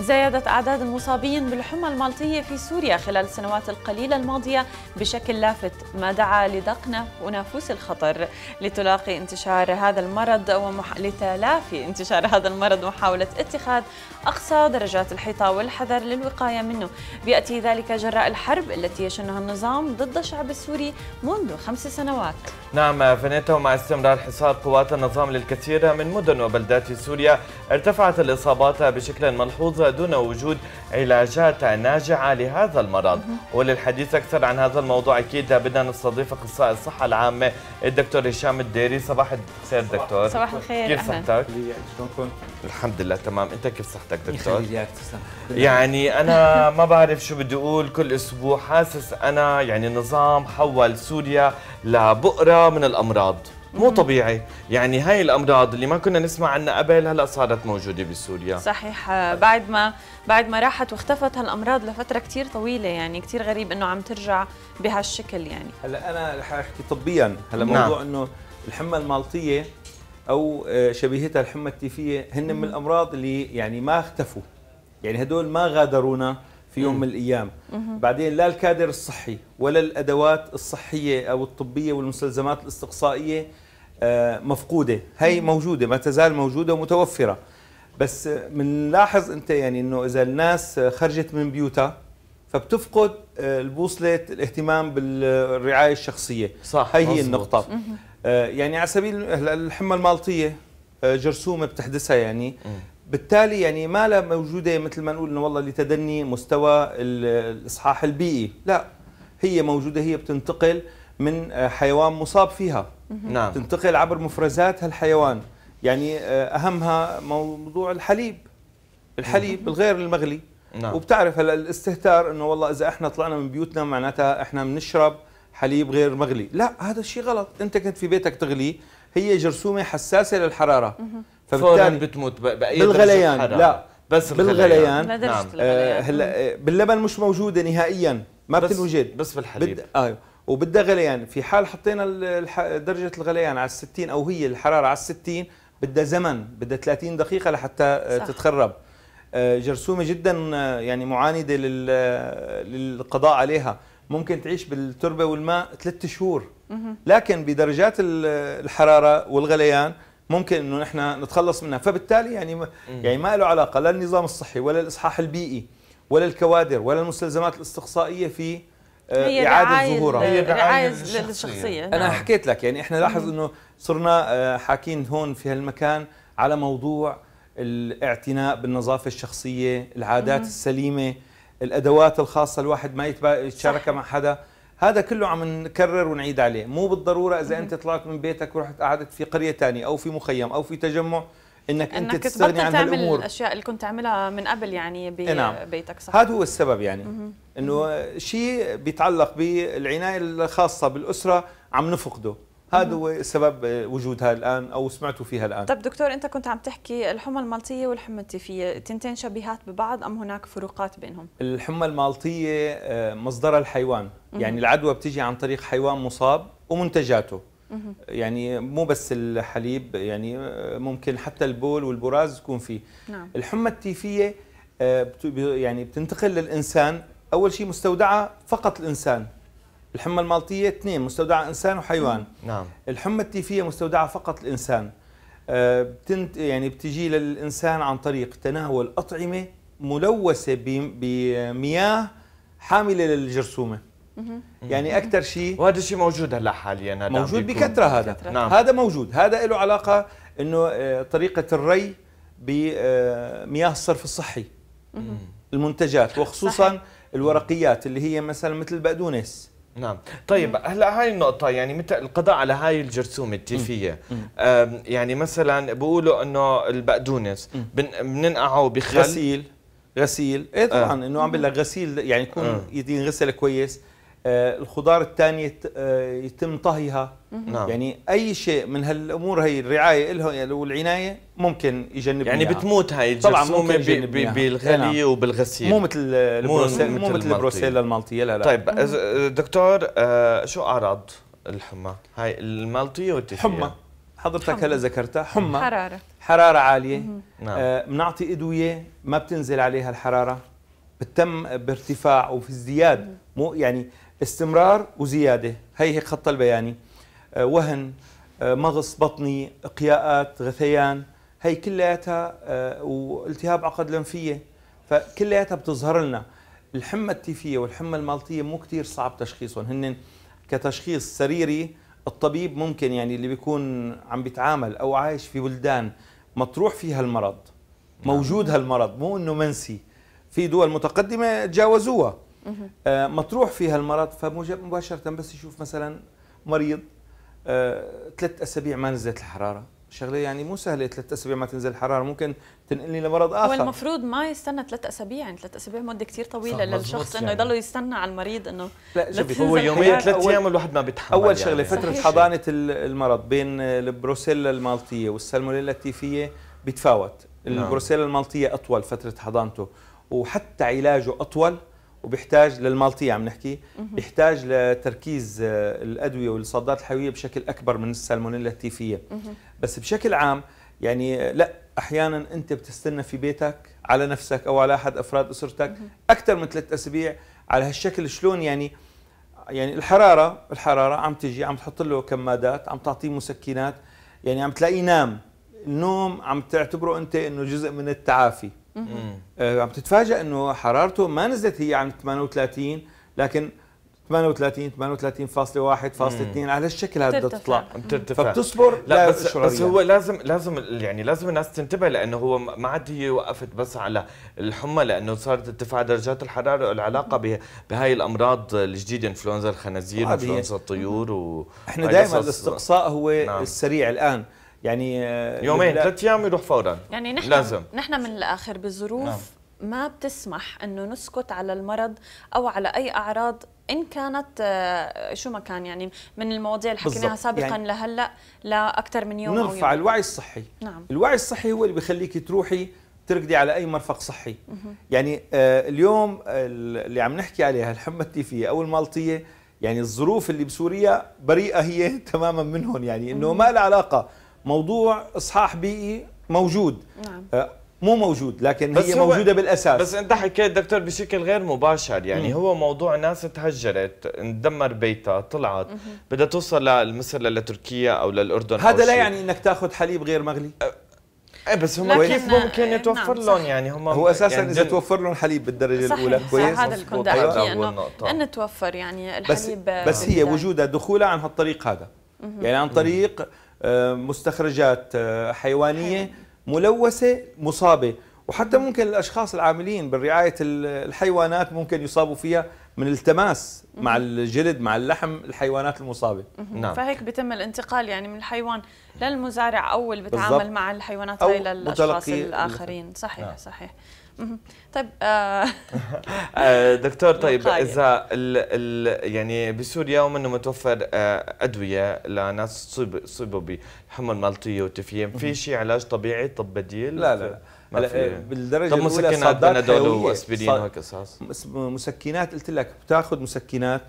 زادت أعداد المصابين بالحمى المالطية في سوريا خلال السنوات القليلة الماضية بشكل لافت ما دعا لدقن ونافوس الخطر لتلاقي انتشار هذا المرض ومح... لتلافي انتشار هذا المرض ومحاولة اتخاذ أقصى درجات الحيطة والحذر للوقاية منه بيأتي ذلك جراء الحرب التي يشنها النظام ضد الشعب السوري منذ خمس سنوات نعم فنيتو مع استمرار حصار قوات النظام للكثير من مدن وبلدات سوريا ارتفعت الإصابات بشكل ملحوظ دون وجود علاجات ناجعة لهذا المرض وللحديث أكثر عن هذا الموضوع أكيد بدنا نستضيف أخصائي الصحة العامة الدكتور هشام الديري صباح الخير دكتور صباح الخير كيف صحتك؟ الحمد لله تمام أنت كيف صحتك دكتور؟ يعني أنا ما بعرف شو بدي أقول كل أسبوع حاسس أنا يعني نظام حول سوريا لبؤرة من الأمراض مو طبيعي يعني هاي الامراض اللي ما كنا نسمع عنها قبل هلا صارت موجوده بسوريا صحيح بعد ما بعد ما راحت واختفت هالامراض لفتره كثير طويله يعني كثير غريب انه عم ترجع بهالشكل يعني هلا انا رح احكي طبيا هلا نعم. موضوع انه الحمى المالطيه او آه، شبيهتها الحمى التيفيه هن من الامراض اللي يعني ما اختفوا يعني هدول ما غادرونا في يوم من الايام بعدين لا الكادر الصحي ولا الادوات الصحيه او الطبيه والمستلزمات الاستقصائيه آه، مفقوده هي موجوده ما تزال موجوده ومتوفره بس بنلاحظ انت يعني انه اذا الناس خرجت من بيوتها فبتفقد آه، البوصله الاهتمام بالرعايه الشخصيه صح هي هي النقطه آه، يعني على سبيل الحمى المالطيه جرثومه بتحدثها يعني بالتالي يعني ما لها موجوده مثل ما نقول انه والله لتدني مستوى الاصحاح البيئي لا هي موجوده هي بتنتقل من آه، حيوان مصاب فيها نعم تنتقل عبر مفرزات هالحيوان يعني آه، اهمها موضوع الحليب الحليب الغير المغلي نعم. وبتعرف هلا الاستهتار انه والله اذا احنا طلعنا من بيوتنا معناتها احنا بنشرب حليب غير مغلي لا هذا الشيء غلط انت كنت في بيتك تغلي هي جرثومه حساسه للحراره فبالتالي بتموت باي بالغليان لا بس بالغليان نعم آه هلا آه، باللبن مش موجوده نهائيا ما بتنوجد بس بالحليب بد... آه أيوه. وبدها غليان في حال حطينا درجه الغليان على 60 او هي الحراره على 60 بدها زمن بدها 30 دقيقه لحتى آه، صح. تتخرب آه، جرثومه جدا يعني معانده للقضاء عليها ممكن تعيش بالتربه والماء ثلاث شهور لكن بدرجات الحراره والغليان ممكن انه نحن نتخلص منها فبالتالي يعني يعني ما له علاقه لا النظام الصحي ولا الاصحاح البيئي ولا الكوادر ولا المستلزمات الاستقصائيه في آه، اعاده ظهورها هي رعايه للشخصيه انا نعم. حكيت لك يعني احنا لاحظ انه صرنا آه، حاكين هون في هالمكان على موضوع الاعتناء بالنظافه الشخصيه العادات السليمه الادوات الخاصه الواحد ما يتشاركها مع حدا هذا كله عم نكرر ونعيد عليه مو بالضروره اذا انت طلعت من بيتك ورحت قعدت في قريه ثانيه او في مخيم او في تجمع انك, إنك انت تستغني عن تعمل الامور الاشياء اللي كنت تعملها من قبل يعني ببيتك نعم. صح هذا هو السبب يعني انه شيء بيتعلق بالعنايه الخاصه بالاسره عم نفقده هذا هو سبب وجودها الان او سمعتوا فيها الان طب دكتور انت كنت عم تحكي الحمى المالطيه والحمى التيفيه تنتين شبيهات ببعض ام هناك فروقات بينهم الحمى المالطيه آه، مصدرها الحيوان يعني العدوى بتيجي عن طريق حيوان مصاب ومنتجاته يعني مو بس الحليب يعني آه، ممكن حتى البول والبراز يكون فيه نعم. الحمى التيفيه آه، يعني بتنتقل للانسان اول شيء مستودعه فقط الانسان الحمى المالطيه اثنين مستودعه انسان وحيوان نعم الحمى التيفيه مستودعه فقط الانسان آه، بتنت يعني بتجي للانسان عن طريق تناول اطعمه ملوثه بمياه حامله للجرثومه يعني اكثر شيء وهذا الشيء موجود هلا حاليا هذا موجود بكثره هذا نعم. هذا موجود هذا له علاقه انه آه، طريقه الري بمياه آه، الصرف الصحي المنتجات وخصوصا صحيح. الورقيات اللي هي مثلا مثل البقدونس نعم طيب هلا هاي النقطة يعني متى القضاء على هاي الجرثومة التيفية يعني مثلا بيقولوا انه البقدونس بننقعه بخل غسيل غسيل ايه طبعا آه. انه عم بقول لك غسيل يعني يكون آه. ينغسل كويس آه، الخضار الثانية آه، يتم طهيها نعم. يعني أي شيء من هالأمور هي الرعاية لها يعني والعناية ممكن يجنب يعني بتموت هاي طبعا ممكن بالغلي نعم. وبالغسيل مو مثل البروسيل مو مثل البروسيلا المالطية لا لا طيب دكتور آه شو أعراض الحمى هاي المالطية والتيفية حمى حضرتك هلا ذكرتها حمى حرارة حرارة عالية نعم. آه، بنعطي آه أدوية ما بتنزل عليها الحرارة بتم بارتفاع وفي ازدياد مو يعني استمرار وزياده هي هيك خط البياني آه، وهن آه، مغص بطني قياءات غثيان هي كلياتها آه، والتهاب عقد الأنفية فكلياتها بتظهر لنا الحمى التيفيه والحمى المالطيه مو كثير صعب تشخيصهم هن كتشخيص سريري الطبيب ممكن يعني اللي بيكون عم بيتعامل او عايش في بلدان مطروح فيها المرض نعم. موجود هالمرض مو انه منسي في دول متقدمه تجاوزوها آه، مطروح فيها المرض فمباشره بس يشوف مثلا مريض آه، ثلاث اسابيع ما نزلت الحراره شغله يعني مو سهله ثلاث اسابيع ما تنزل الحراره ممكن تنقلني لمرض اخر والمفروض ما يستنى ثلاث اسابيع يعني ثلاث اسابيع مده كثير طويله للشخص يعني. انه يضل يستنى على المريض انه لا شوفي هو يومين ثلاث ايام الواحد ما بيتحمل اول يعني. شغله فتره حضانه المرض بين البروسيلا المالطيه والسالمونيلا التيفيه بيتفاوت نعم. البروسيلا المالطيه اطول فتره حضانته وحتى علاجه اطول وبيحتاج للمالطيه عم نحكي بيحتاج لتركيز آه، الادويه والصدات الحيويه بشكل اكبر من السالمونيلا التيفيه بس بشكل عام يعني آه، لا احيانا انت بتستنى في بيتك على نفسك او على احد افراد اسرتك اكثر من ثلاث اسابيع على هالشكل شلون يعني يعني الحراره الحراره عم تجي عم تحط له كمادات عم تعطيه مسكنات يعني عم تلاقيه نام النوم عم تعتبره انت انه جزء من التعافي آه، عم تتفاجئ انه حرارته ما نزلت هي عن 38 لكن 38 38 فاصلة فاصلة 2 على الشكل هذا تطلع بترتفع فبتصبر لا بس, بس هو لازم لازم يعني لازم الناس تنتبه لانه هو ما عاد هي وقفت بس على الحمى لانه صارت ارتفاع درجات الحراره والعلاقه بهاي الامراض الجديده انفلونزا الخنازير وانفلونزا الطيور و احنا دائما الاستقصاء هو نعم. السريع الان يعني آه، يومين ثلاث ايام يروح فورا يعني نحن لازم نحن من الاخر بظروف نعم. ما بتسمح انه نسكت على المرض او على اي اعراض ان كانت آه، شو ما كان يعني من المواضيع اللي حكيناها سابقا يعني لهلا لاكثر من يوم نرفع أو يوم. الوعي الصحي نعم. الوعي الصحي هو اللي بخليك تروحي ترقدي على اي مرفق صحي مه. يعني آه اليوم اللي عم نحكي عليها الحمى التيفيه او المالطيه يعني الظروف اللي بسوريا بريئه هي تماما منهم يعني انه ما لها علاقه موضوع اصحاح بيئي موجود نعم. آه، مو موجود لكن هي موجوده بالاساس بس انت حكيت دكتور بشكل غير مباشر يعني مم. هو موضوع ناس تهجرت اندمر بيتها طلعت بدها توصل لمصر لتركيا او للاردن هذا أو لا يعني انك تاخذ حليب غير مغلي أه، ايه بس هم كيف آه، ممكن نعم، يتوفر نعم لهم يعني هم هو اساسا يعني اذا توفر لهم حليب بالدرجه الاولى صحيح كويس هذا اللي كنت احكي انه انه توفر يعني الحليب بس, بس هي وجودها دخولها عن هالطريق هذا يعني عن طريق آه، مستخرجات آه، حيوانيه ملوثه مصابه وحتى ممكن الاشخاص العاملين بالرعايه الحيوانات ممكن يصابوا فيها من التماس مع الجلد مع اللحم الحيوانات المصابه نعم. فهيك بيتم الانتقال يعني من الحيوان للمزارع او اللي بتعامل مع الحيوانات هاي للاشخاص الاخرين صحيح نعم. صحيح طيب آه، آه، دكتور طيب اذا ال ال يعني بسوريا ومنه متوفر آه، ادويه لناس صيبوا بحمى الملطيه والتفييم في شيء علاج طبيعي طب بديل لا لا, لا. بالدرجه طب مسكنات بنادول واسبرين وهيك قصص مسكنات قلت لك بتاخذ مسكنات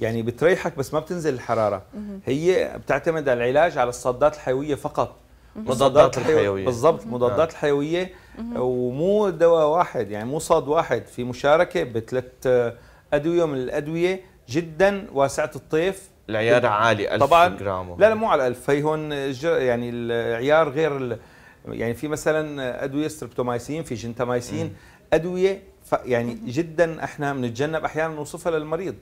يعني بتريحك بس ما بتنزل الحراره هي بتعتمد على العلاج على الصدات الحيويه فقط مضادات الحيويه أيوة، بالضبط مضادات الحيويه آه. آه، ومو دواء واحد يعني مو صاد واحد في مشاركه بثلاث آه، ادويه من الادويه جدا واسعه الطيف العيار عالي 1000 طبعا جرام لا لا مو على 1000 هي هون يعني العيار غير يعني في مثلا ادويه ستربتومايسين في جنتامايسين ادويه يعني جدا احنا بنتجنب احيانا نوصفها للمريض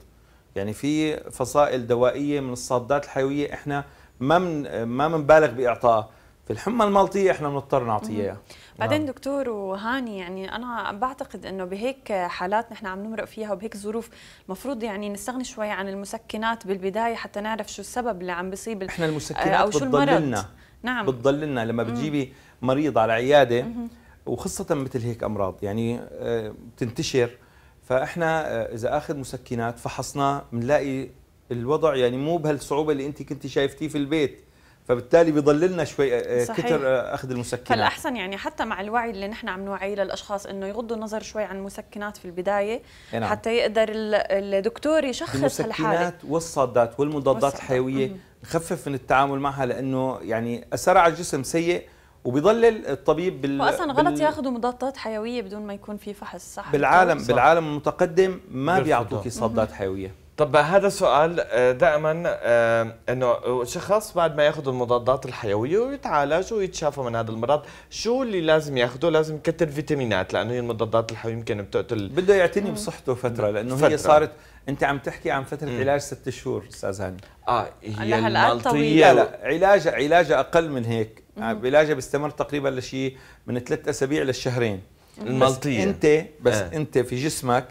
يعني في فصائل دوائيه من الصادات الحيويه احنا ما من ما بنبالغ باعطائها الحمى المالطيه احنا بنضطر نعطيها اياها بعدين نعم. دكتور وهاني يعني انا بعتقد انه بهيك حالات نحن عم نمرق فيها وبهيك ظروف المفروض يعني نستغني شوي عن المسكنات بالبدايه حتى نعرف شو السبب اللي عم بيصيب احنا المسكنات او شو بتضللنا نعم بتضللنا لما بتجيبي مريض على عياده وخاصه مثل هيك امراض يعني آه، بتنتشر فاحنا آه، اذا اخذ مسكنات فحصناه بنلاقي الوضع يعني مو بهالصعوبه اللي انت كنت شايفتيه في البيت فبالتالي بيضللنا شوي آه، آه، كثر آه، اخذ المسكنات فالاحسن يعني حتى مع الوعي اللي نحن عم نوعيه للاشخاص انه يغضوا النظر شوي عن المسكنات في البدايه نعم. حتى يقدر الدكتور يشخص الحاله المسكنات والصادات والمضادات الحيويه نخفف من التعامل معها لانه يعني اثرها على الجسم سيء وبيضلل الطبيب بال واصلا غلط بال... ياخذوا مضادات حيويه بدون ما يكون في فحص صح بالعالم بالعالم المتقدم ما بيعطوك صدات حيويه طب هذا سؤال آه، دائما آه، انه شخص بعد ما ياخذ المضادات الحيويه ويتعالج ويتشافى من هذا المرض، شو اللي لازم ياخذه؟ لازم يكثر فيتامينات لانه هي المضادات الحيويه يمكن بتقتل بده يعتني بصحته فتره لانه فترة. هي صارت انت عم تحكي عن فتره مم. علاج ست شهور استاذ هاني اه هي المالطيه لا لا علاجها علاجها اقل من هيك علاجها بيستمر تقريبا لشيء من ثلاث اسابيع للشهرين المالطيه انت بس آه. انت في جسمك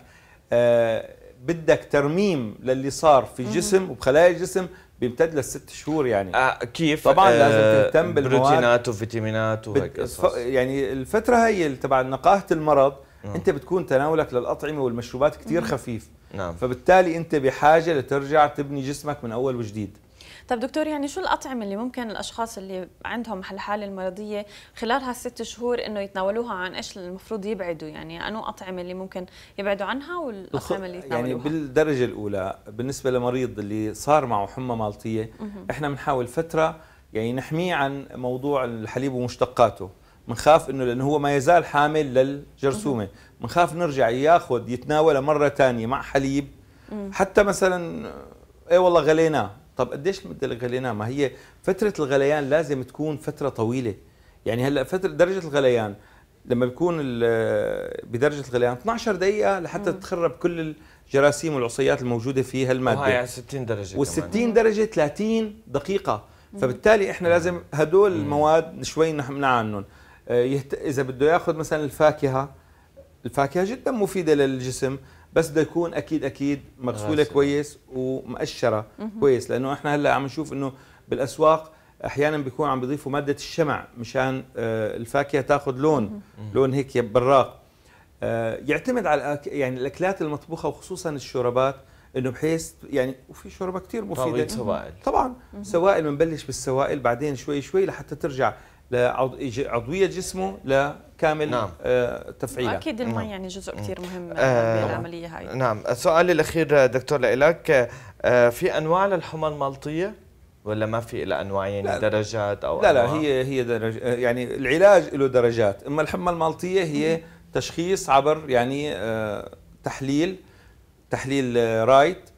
آه بدك ترميم للي صار في جسم وبخلايا الجسم بيمتد للست شهور يعني آه كيف طبعا آه لازم تهتم بالمواد بروتينات وفيتامينات وهيك ف... يعني الفتره هي تبع نقاهه المرض مم. انت بتكون تناولك للاطعمه والمشروبات كثير خفيف نعم. فبالتالي انت بحاجه لترجع تبني جسمك من اول وجديد طب دكتور يعني شو الأطعمة اللي ممكن الأشخاص اللي عندهم هالحالة المرضية خلال هالست شهور إنه يتناولوها عن إيش المفروض يبعدوا يعني أنو أطعمة اللي ممكن يبعدوا عنها والأطعمة اللي يتناولوها يعني بالدرجة الأولى بالنسبة لمريض اللي صار معه حمى مالطية إحنا بنحاول فترة يعني نحميه عن موضوع الحليب ومشتقاته بنخاف انه لانه هو ما يزال حامل للجرثومه بنخاف نرجع ياخذ يتناولها مره ثانيه مع حليب حتى مثلا اي والله غليناه طب قديش مدة اللي ما هي فتره الغليان لازم تكون فتره طويله يعني هلا فتره درجه الغليان لما بيكون بدرجه الغليان 12 دقيقه لحتى تخرب كل الجراثيم والعصيات الموجوده في هالماده وهي على 60 درجه وال 60 درجه 30 دقيقه فبالتالي احنا لازم هدول المواد شوي نمنع عنهم آه، اذا بده ياخذ مثلا الفاكهه الفاكهه جدا مفيده للجسم بس بده يكون اكيد اكيد مغسوله كويس ومقشره كويس لانه احنا هلا عم نشوف انه بالاسواق احيانا بيكون عم بيضيفوا ماده الشمع مشان آه، الفاكهه تاخذ لون لون هيك براق آه، يعتمد على يعني الاكلات المطبوخه وخصوصا الشوربات انه بحيث يعني وفي شوربه كثير مفيده سوائل طبعا سوائل بنبلش بالسوائل بعدين شوي شوي لحتى ترجع لعضويه جسمه لكامل نعم. آه، تفعيله اكيد المي نعم. يعني جزء كثير مهم آه، بالعمليه هاي نعم سؤالي الاخير آه، دكتور لك في انواع للحمى المالطيه ولا ما في لها انواع يعني لا درجات او لا أنواع؟ لا هي هي درج يعني العلاج له درجات اما الحمى المالطيه هي تشخيص عبر يعني تحليل تحليل رايت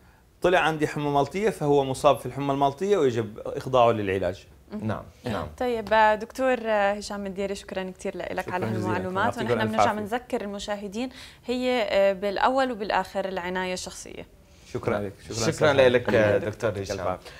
طلع عندي حمى مالطيه فهو مصاب في الحمى المالطيه ويجب اخضاعه للعلاج نعم نعم طيب آه، دكتور آه، هشام الديري شكرا كثير لك على هالمعلومات ونحن بنرجع بنذكر المشاهدين هي آه، بالاول وبالاخر العنايه الشخصيه شكرا لك شكرا, شكرا لك دكتور هشام